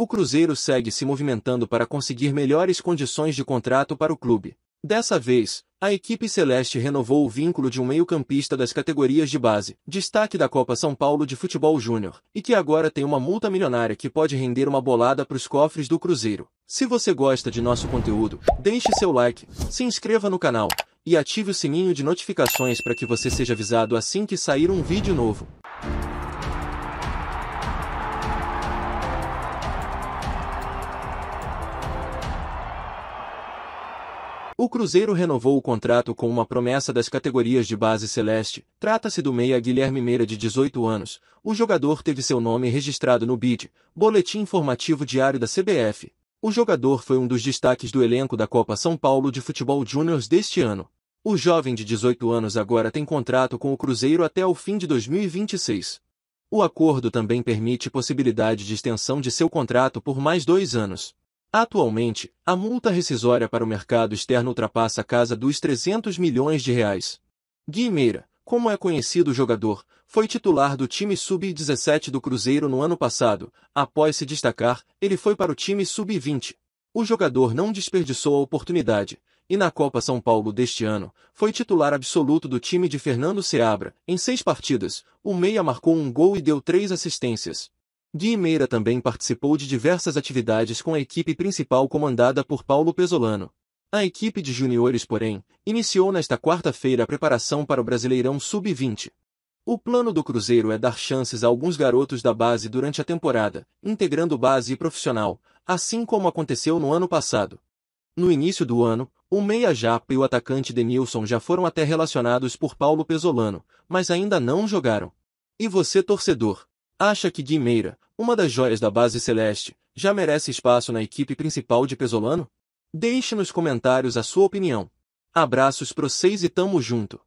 O Cruzeiro segue se movimentando para conseguir melhores condições de contrato para o clube. Dessa vez, a equipe celeste renovou o vínculo de um meio-campista das categorias de base, destaque da Copa São Paulo de Futebol Júnior, e que agora tem uma multa milionária que pode render uma bolada para os cofres do Cruzeiro. Se você gosta de nosso conteúdo, deixe seu like, se inscreva no canal e ative o sininho de notificações para que você seja avisado assim que sair um vídeo novo. O Cruzeiro renovou o contrato com uma promessa das categorias de base celeste. Trata-se do meia Guilherme Meira de 18 anos. O jogador teve seu nome registrado no BID, Boletim Informativo Diário da CBF. O jogador foi um dos destaques do elenco da Copa São Paulo de Futebol Júnior deste ano. O jovem de 18 anos agora tem contrato com o Cruzeiro até o fim de 2026. O acordo também permite possibilidade de extensão de seu contrato por mais dois anos. Atualmente, a multa rescisória para o mercado externo ultrapassa a casa dos 300 milhões de reais. Guimeira, como é conhecido o jogador, foi titular do time sub-17 do Cruzeiro no ano passado. Após se destacar, ele foi para o time sub-20. O jogador não desperdiçou a oportunidade, e na Copa São Paulo deste ano, foi titular absoluto do time de Fernando Seabra. Em seis partidas, o meia marcou um gol e deu três assistências. Meira também participou de diversas atividades com a equipe principal comandada por Paulo Pesolano. A equipe de juniores, porém, iniciou nesta quarta-feira a preparação para o Brasileirão Sub-20. O plano do Cruzeiro é dar chances a alguns garotos da base durante a temporada, integrando base e profissional, assim como aconteceu no ano passado. No início do ano, o meia Japa e o atacante Denilson já foram até relacionados por Paulo Pesolano, mas ainda não jogaram. E você, torcedor, Acha que Guimeira, uma das joias da base celeste, já merece espaço na equipe principal de Pesolano? Deixe nos comentários a sua opinião. Abraços para vocês e tamo junto!